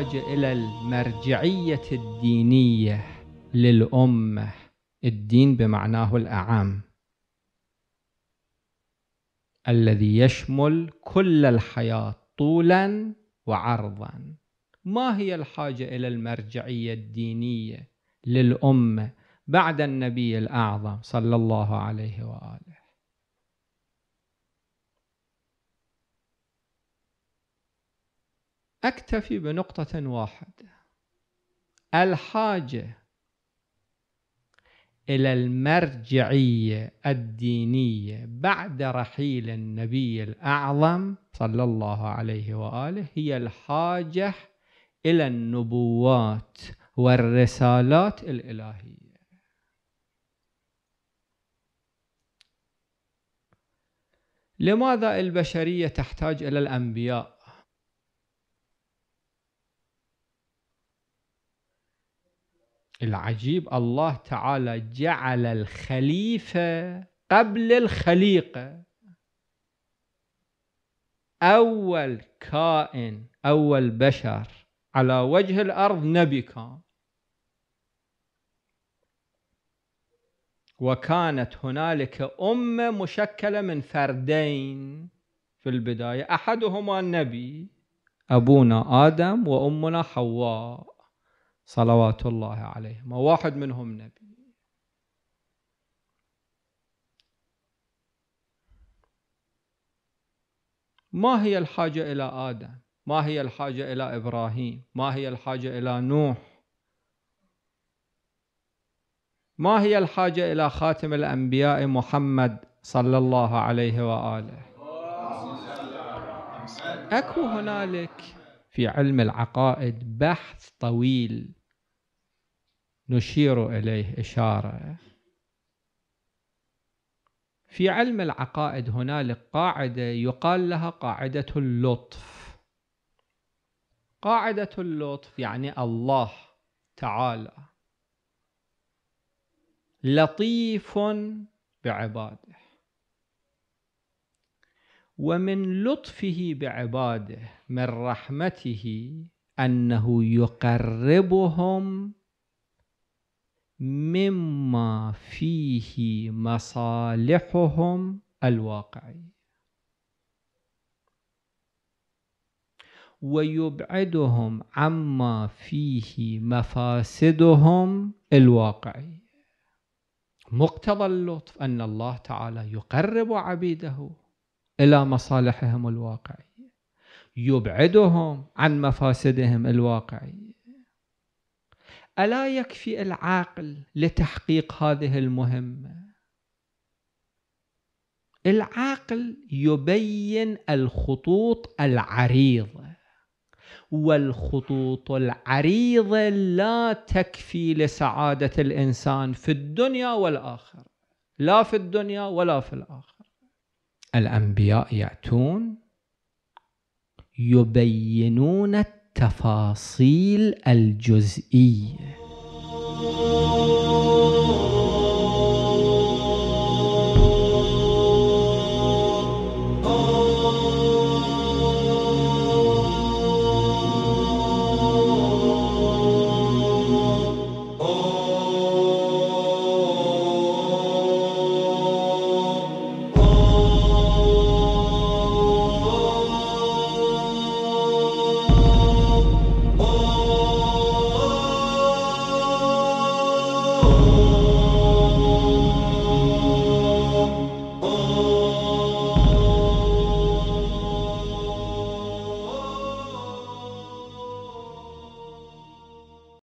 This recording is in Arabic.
بحاجة إلى المرجعية الدينية للأمة الدين بمعناه الأعام الذي يشمل كل الحياة طولا وعرضا ما هي الحاجة إلى المرجعية الدينية للأمة بعد النبي الأعظم صلى الله عليه وآله أكتفي بنقطة واحدة الحاجة إلى المرجعية الدينية بعد رحيل النبي الأعظم صلى الله عليه وآله هي الحاجة إلى النبوات والرسالات الإلهية لماذا البشرية تحتاج إلى الأنبياء العجيب الله تعالى جعل الخليفة قبل الخليقة أول كائن أول بشر على وجه الأرض نبي كان وكانت هنالك أمة مشكلة من فردين في البداية أحدهما النبي أبونا آدم وأمنا حواء صلوات الله عليه ما واحد منهم نبي ما هي الحاجة إلى آدم ما هي الحاجة إلى إبراهيم ما هي الحاجة إلى نوح ما هي الحاجة إلى خاتم الأنبياء محمد صلى الله عليه وآله أكو هنالك في علم العقائد بحث طويل نشير إليه إشارة في علم العقائد هنالك قاعدة يقال لها قاعدة اللطف قاعدة اللطف يعني الله تعالى لطيف بعباده ومن لطفه بعباده من رحمته انه يقربهم مما فيه مصالحهم الواقعيه ويبعدهم عما فيه مفاسدهم الواقعيه مقتضى اللطف ان الله تعالى يقرب عبيده إلى مصالحهم الواقعية يبعدهم عن مفاسدهم الواقعية ألا يكفي العقل لتحقيق هذه المهمة العقل يبين الخطوط العريضة والخطوط العريضة لا تكفي لسعادة الإنسان في الدنيا والآخرة لا في الدنيا ولا في الآخرة الأنبياء يأتون يبينون التفاصيل الجزئيه